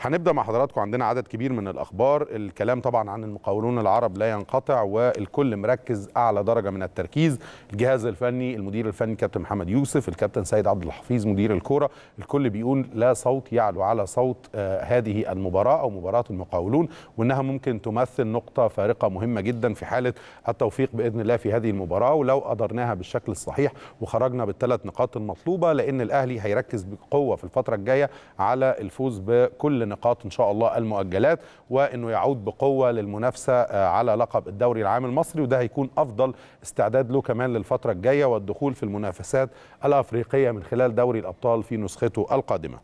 هنبدا مع حضراتكم عندنا عدد كبير من الاخبار الكلام طبعا عن المقاولون العرب لا ينقطع والكل مركز اعلى درجه من التركيز الجهاز الفني المدير الفني كابتن محمد يوسف الكابتن سيد عبد الحفيظ مدير الكوره الكل بيقول لا صوت يعلو على صوت آه، هذه المباراه او مباراه المقاولون وانها ممكن تمثل نقطه فارقه مهمه جدا في حاله التوفيق باذن الله في هذه المباراه ولو قدرناها بالشكل الصحيح وخرجنا بالثلاث نقاط المطلوبه لان الاهلي هيركز بقوه في الفتره الجايه على الفوز بكل نقاط إن شاء الله المؤجلات وأنه يعود بقوة للمنافسة آه، على لقب الدوري العام المصري وده هيكون أفضل استعداد له كمان للفترة الجاية والدخول في المنافسات الأفريقية من خلال دوري الأبطال في نسخته القادمة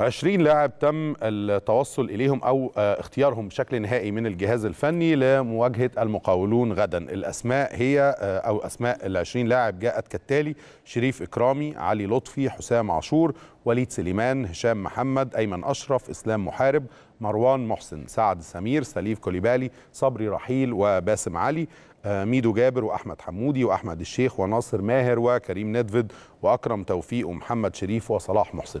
20 لاعب تم التوصل اليهم او آه، اختيارهم بشكل نهائي من الجهاز الفني لمواجهه المقاولون غدا الاسماء هي آه، او اسماء ال 20 لاعب جاءت كالتالي شريف اكرامي علي لطفي حسام عاشور وليد سليمان هشام محمد ايمن اشرف اسلام محارب مروان محسن سعد سمير سليف كوليبالي صبري رحيل وباسم علي آه، ميدو جابر واحمد حمودي واحمد الشيخ وناصر ماهر وكريم ندفد واكرم توفيق ومحمد شريف وصلاح محسن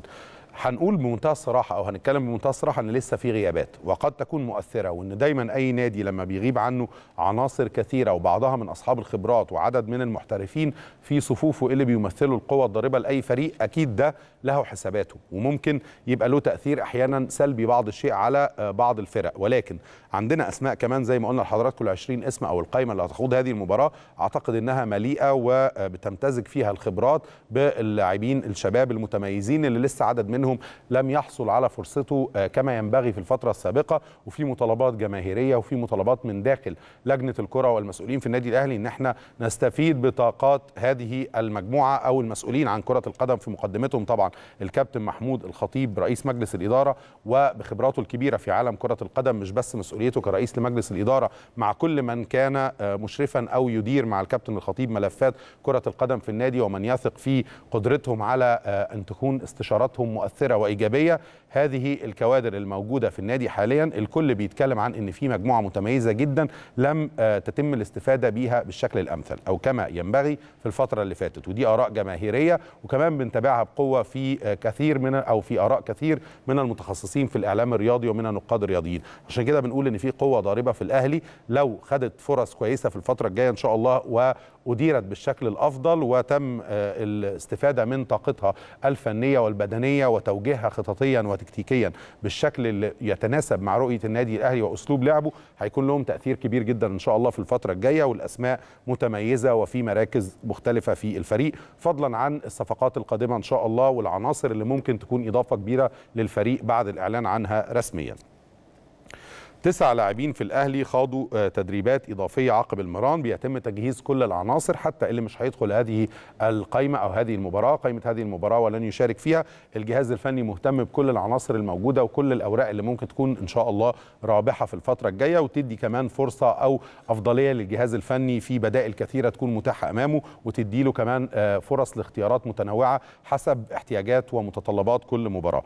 هنقول بمنتهى الصراحه او هنتكلم بمنتهى الصراحه ان لسه في غيابات وقد تكون مؤثره وان دايما اي نادي لما بيغيب عنه عناصر كثيره وبعضها من اصحاب الخبرات وعدد من المحترفين في صفوفه اللي بيمثلوا القوه الضاربه لاي فريق اكيد ده له حساباته وممكن يبقى له تاثير احيانا سلبي بعض الشيء على آه، بعض الفرق ولكن عندنا اسماء كمان زي ما قلنا لحضراتكم ال 20 اسم او القائمه اللي هتخوض هذه المباراه اعتقد انها مليئه وبتمتزج آه، فيها الخبرات باللاعبين الشباب المتميزين اللي لسه عدد من منهم لم يحصل على فرصته آه، كما ينبغي في الفترة السابقة وفي مطالبات جماهيرية وفي مطالبات من داخل لجنة الكرة والمسؤولين في النادي الأهلي إن احنا نستفيد بطاقات هذه المجموعة أو المسؤولين عن كرة القدم في مقدمتهم طبعا الكابتن محمود الخطيب رئيس مجلس الإدارة وبخبراته الكبيرة في عالم كرة القدم مش بس مسؤوليته كرئيس لمجلس الإدارة مع كل من كان آه، مشرفا أو يدير مع الكابتن الخطيب ملفات كرة القدم في النادي ومن يثق في قدرتهم على آه، أن تكون استشاراتهم مؤثرة مؤثره وايجابيه هذه الكوادر الموجوده في النادي حاليا الكل بيتكلم عن ان في مجموعه متميزه جدا لم آه، تتم الاستفاده بيها بالشكل الامثل او كما ينبغي في الفتره اللي فاتت ودي اراء جماهيريه وكمان بنتابعها بقوه في آه، كثير من او في اراء كثير من المتخصصين في الاعلام الرياضي ومن النقاد الرياضيين عشان كده بنقول ان في قوه ضاربه في الاهلي لو خدت فرص كويسه في الفتره الجايه ان شاء الله و أديرت بالشكل الأفضل وتم آه، الاستفادة من طاقتها الفنية والبدنية وتوجيهها خططيا وتكتيكيا بالشكل اللي يتناسب مع رؤيه النادي الاهلي واسلوب لعبه هيكون لهم تاثير كبير جدا ان شاء الله في الفتره الجايه والاسماء متميزه وفي مراكز مختلفه في الفريق فضلا عن الصفقات القادمه ان شاء الله والعناصر اللي ممكن تكون اضافه كبيره للفريق بعد الاعلان عنها رسميا تسع لاعبين في الاهلي خاضوا آه، تدريبات اضافيه عقب المران بيتم تجهيز كل العناصر حتى اللي مش هيدخل هذه القائمه او هذه المباراه قائمه هذه المباراه ولن يشارك فيها الجهاز الفني مهتم بكل العناصر الموجوده وكل الاوراق اللي ممكن تكون ان شاء الله رابحه في الفتره الجايه وتدي كمان فرصه او افضليه للجهاز الفني في بدائل كثيره تكون متاحه امامه وتدي له كمان آه، فرص لاختيارات متنوعه حسب احتياجات ومتطلبات كل مباراه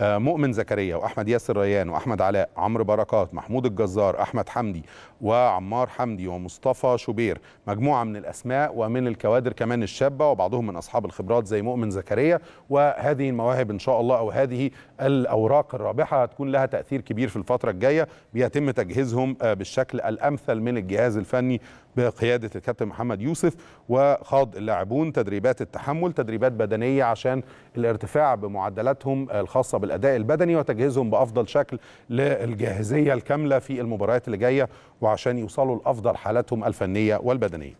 آه، مؤمن زكريا واحمد ياسر ريان واحمد علاء عمرو بركات محمود الجزار احمد حمدي وعمار حمدي ومصطفى شوبير مجموعه من الاسماء ومن الكوادر كمان الشابه وبعضهم من اصحاب الخبرات زي مؤمن زكريا وهذه المواهب ان شاء الله او هذه الاوراق الرابحه هتكون لها تاثير كبير في الفتره الجايه بيتم تجهيزهم آه، بالشكل الامثل من الجهاز الفني بقياده الكابتن محمد يوسف وخاض اللاعبون تدريبات التحمل تدريبات بدنيه عشان الارتفاع بمعدلاتهم الخاصه بالاداء البدني وتجهيزهم بافضل شكل للجاهزيه الكامله في المباريات اللي جايه وعشان يوصلوا لافضل حالاتهم الفنيه والبدنيه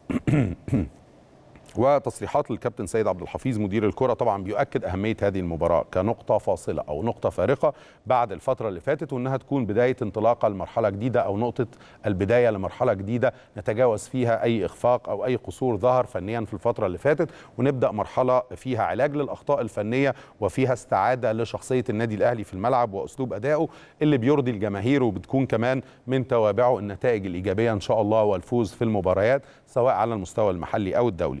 وتصريحات الكابتن سيد عبد الحفيظ مدير الكره طبعا بيؤكد اهميه هذه المباراه كنقطه فاصله او نقطه فارقه بعد الفتره اللي فاتت وانها تكون بدايه انطلاقه لمرحله جديده او نقطه البدايه لمرحله جديده نتجاوز فيها اي اخفاق او اي قصور ظهر فنيا في الفتره اللي فاتت ونبدا مرحله فيها علاج للاخطاء الفنيه وفيها استعاده لشخصيه النادي الاهلي في الملعب واسلوب ادائه اللي بيرضي الجماهير وبتكون كمان من توابعه النتائج الايجابيه ان شاء الله والفوز في المباريات سواء على المستوى المحلي او الدولي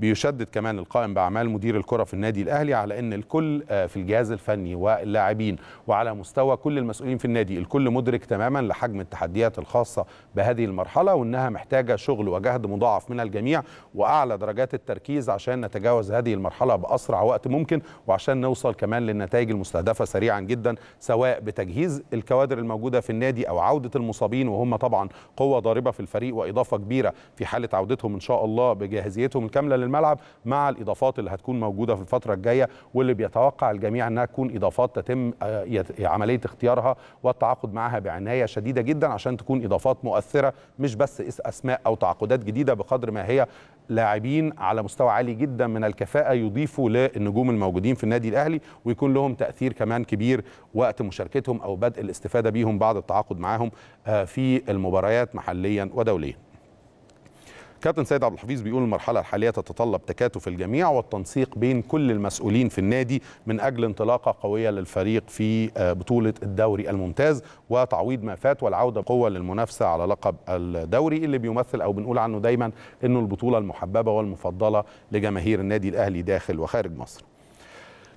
بيشدد كمان القائم باعمال مدير الكره في النادي الاهلي على ان الكل آه، في الجهاز الفني واللاعبين وعلى مستوى كل المسؤولين في النادي الكل مدرك تماما لحجم التحديات الخاصه بهذه المرحله وانها محتاجه شغل وجهد مضاعف من الجميع واعلى درجات التركيز عشان نتجاوز هذه المرحله باسرع وقت ممكن وعشان نوصل كمان للنتائج المستهدفه سريعا جدا سواء بتجهيز الكوادر الموجوده في النادي او عوده المصابين وهم طبعا قوه ضاربه في الفريق واضافه كبيره في حاله عودتهم ان شاء الله بجاهزيتهم الكامله الملعب مع الاضافات اللي هتكون موجوده في الفتره الجايه واللي بيتوقع الجميع انها تكون اضافات تتم آه، عمليه اختيارها والتعاقد معها بعنايه شديده جدا عشان تكون اضافات مؤثره مش بس اسماء او تعاقدات جديده بقدر ما هي لاعبين على مستوى عالي جدا من الكفاءه يضيفوا للنجوم الموجودين في النادي الاهلي ويكون لهم تاثير كمان كبير وقت مشاركتهم او بدء الاستفاده بيهم بعد التعاقد معاهم آه، في المباريات محليا ودوليا كابتن سيد عبد الحفيظ بيقول المرحله الحاليه تتطلب تكاتف الجميع والتنسيق بين كل المسؤولين في النادي من اجل انطلاقه قويه للفريق في آه، بطوله الدوري الممتاز وتعويض ما فات والعوده بقوه للمنافسه على لقب الدوري اللي بيمثل او بنقول عنه دايما انه البطوله المحببه والمفضله لجماهير النادي الاهلي داخل وخارج مصر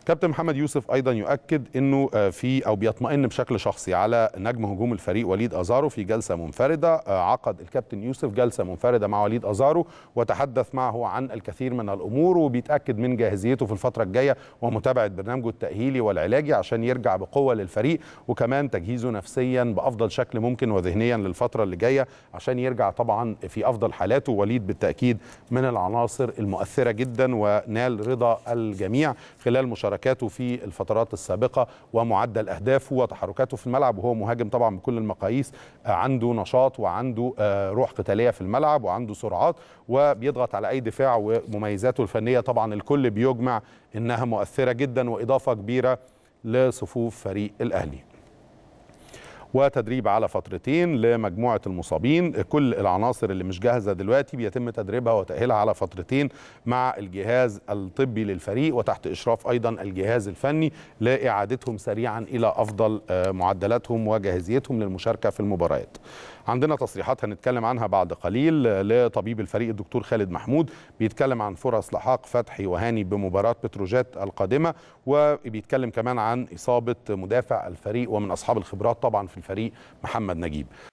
كابتن محمد يوسف ايضا يؤكد انه آه، في او بيطمئن بشكل شخصي على نجم هجوم الفريق وليد ازارو في جلسه منفرده آه، عقد الكابتن يوسف جلسه منفرده مع وليد ازارو وتحدث معه عن الكثير من الامور وبيتاكد من جاهزيته في الفتره الجايه ومتابعه برنامجه التاهيلي والعلاجي عشان يرجع بقوه للفريق وكمان تجهيزه نفسيا بافضل شكل ممكن وذهنيا للفتره اللي جايه عشان يرجع طبعا في افضل حالاته وليد بالتاكيد من العناصر المؤثره جدا ونال رضا الجميع خلال مشاركته مشاركاته في الفترات السابقه ومعدل اهدافه وتحركاته في الملعب وهو مهاجم طبعا بكل المقاييس آه، عنده نشاط وعنده آه، روح قتاليه في الملعب وعنده سرعات وبيضغط على اي دفاع ومميزاته الفنيه طبعا الكل بيجمع انها مؤثره جدا واضافه كبيره لصفوف فريق الاهلي وتدريب على فترتين لمجموعة المصابين كل العناصر اللي مش جاهزة دلوقتي بيتم تدريبها وتأهيلها على فترتين مع الجهاز الطبي للفريق وتحت إشراف أيضا الجهاز الفني لإعادتهم سريعا إلى أفضل آه، معدلاتهم وجاهزيتهم للمشاركة في المباريات عندنا تصريحات هنتكلم عنها بعد قليل لطبيب الفريق الدكتور خالد محمود بيتكلم عن فرص لحاق فتحي وهاني بمباراة بتروجيت القادمة وبيتكلم كمان عن إصابة مدافع الفريق ومن أصحاب الخبرات طبعا في الفريق محمد نجيب